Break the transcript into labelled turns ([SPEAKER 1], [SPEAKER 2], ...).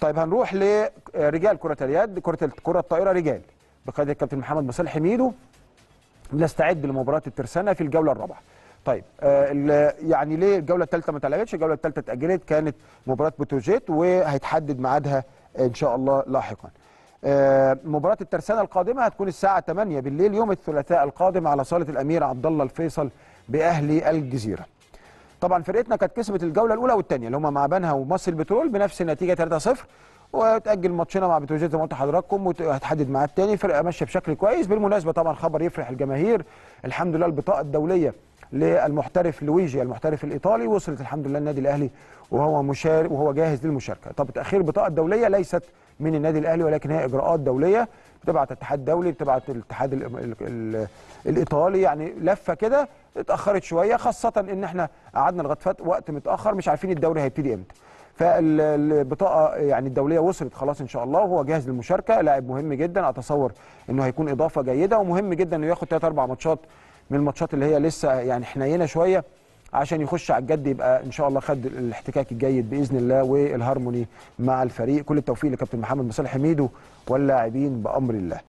[SPEAKER 1] طيب هنروح لرجال آه، كره اليد كره الكره الطائره رجال بقياده الكابتن محمد مصالح ميدو نستعد لمباراه الترسانه في الجوله الرابعه طيب آه، يعني ليه الجوله الثالثه ما اتلعبتش الجوله الثالثه اتاجلت كانت مباراه بتروجيت وهيتحدد ميعادها ان شاء الله لاحقا آه، مباراه الترسانه القادمه هتكون الساعه 8 بالليل يوم الثلاثاء القادم على صاله الامير عبد الله الفيصل باهلي الجزيره طبعا فرقتنا كانت كسبت الجوله الاولى والثانيه اللي هم مع بنها ومصر البترول بنفس النتيجه 3-0 وتاجل ماتشنا مع بتروجيت زي ما قلت لحضراتكم وهتحدد معاه تاني فرقه ماشيه بشكل كويس بالمناسبه طبعا خبر يفرح الجماهير الحمد لله البطاقه الدوليه للمحترف لويجي المحترف الايطالي وصلت الحمد لله النادي الاهلي وهو مشارك وهو جاهز للمشاركه طب تاخير البطاقه الدوليه ليست من النادي الاهلي ولكن هي اجراءات دوليه بتبعت الاتحاد الدولي بتبعت الاتحاد الـ الـ الـ الايطالي يعني لفه كده اتاخرت شويه خاصه ان احنا قعدنا لغايه وقت متاخر مش عارفين الدوري هيبتدي امتى فالبطاقه يعني الدوليه وصلت خلاص ان شاء الله وهو جاهز للمشاركه لاعب مهم جدا اتصور انه هيكون اضافه جيده ومهم جدا انه ياخد 3 4 ماتشات من الماتشات اللي هي لسه يعني حنينه شويه عشان يخش على الجد يبقى ان شاء الله خد الاحتكاك الجيد باذن الله والهارموني مع الفريق كل التوفيق لكابتن محمد مصالح حميدو واللاعبين بامر الله